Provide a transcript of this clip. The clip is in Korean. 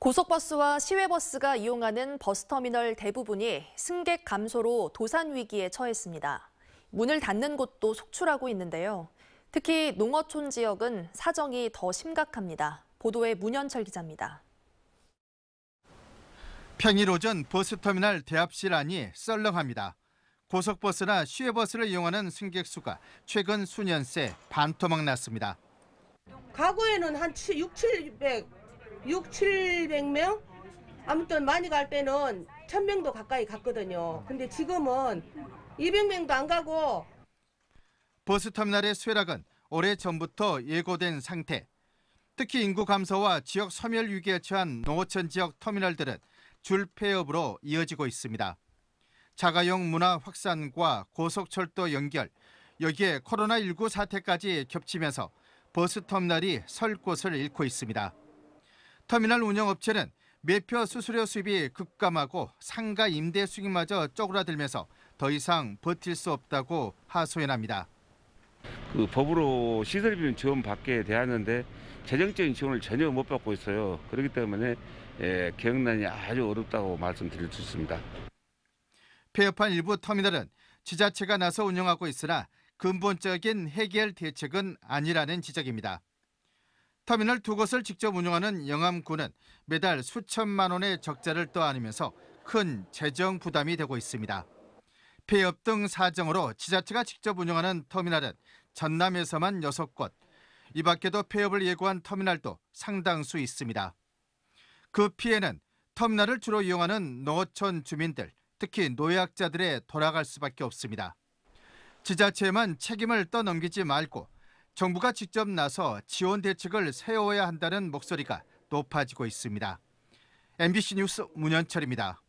고속버스와 시외버스가 이용하는 버스터미널 대부분이 승객 감소로 도산 위기에 처했습니다. 문을 닫는 곳도 속출하고 있는데요. 특히 농어촌 지역은 사정이 더 심각합니다. 보도에 문현철 기자입니다. 평일 오전 버스터미널 대합실 안이 썰렁합니다. 고속버스나 시외버스를 이용하는 승객 수가 최근 수년 새 반토막 났습니다. 과거에는 한 6, 700 6, 700명? 아무튼 많이 갈 때는 1000명도 가까이 갔거든요. 근데 지금은 200명도 안 가고 버스터미널의 쇠락은 오래 전부터 예고된 상태. 특히 인구 감소와 지역 소멸 위기에 처한 농어촌 지역 터미널들은 줄 폐업으로 이어지고 있습니다. 자가용 문화 확산과 고속철도 연결, 여기에 코로나19 사태까지 겹치면서 버스터미널이 설 곳을 잃고 있습니다. 터미널 운영업체는 매표 수수료 수입이 급감하고 상가 임대 수익마저 쪼그라들면서 더 이상 버틸 수 없다고 하소연합니다. 그 법으로 시설비는 지원 받게 되었는데 재정적인 지원을 전혀 못 받고 있어요. 그렇기 때문에 예, 경영난이 아주 어렵다고 말씀드릴 수 있습니다. 폐업한 일부 터미널은 지자체가 나서 운영하고 있으나 근본적인 해결 대책은 아니라는 지적입니다. 터미널 두 곳을 직접 운영하는 영암군은 매달 수천만 원의 적자를 떠안으면서 큰 재정 부담이 되고 있습니다. 폐업 등 사정으로 지자체가 직접 운영하는 터미널은 전남에서만 6곳, 이 밖에도 폐업을 예고한 터미널도 상당수 있습니다. 그 피해는 터미널을 주로 이용하는 농어촌 주민들, 특히 노약자들의 돌아갈 수밖에 없습니다. 지자체에만 책임을 떠넘기지 말고 정부가 직접 나서 지원 대책을 세워야 한다는 목소리가 높아지고 있습니다. MBC 뉴스 문현철입니다.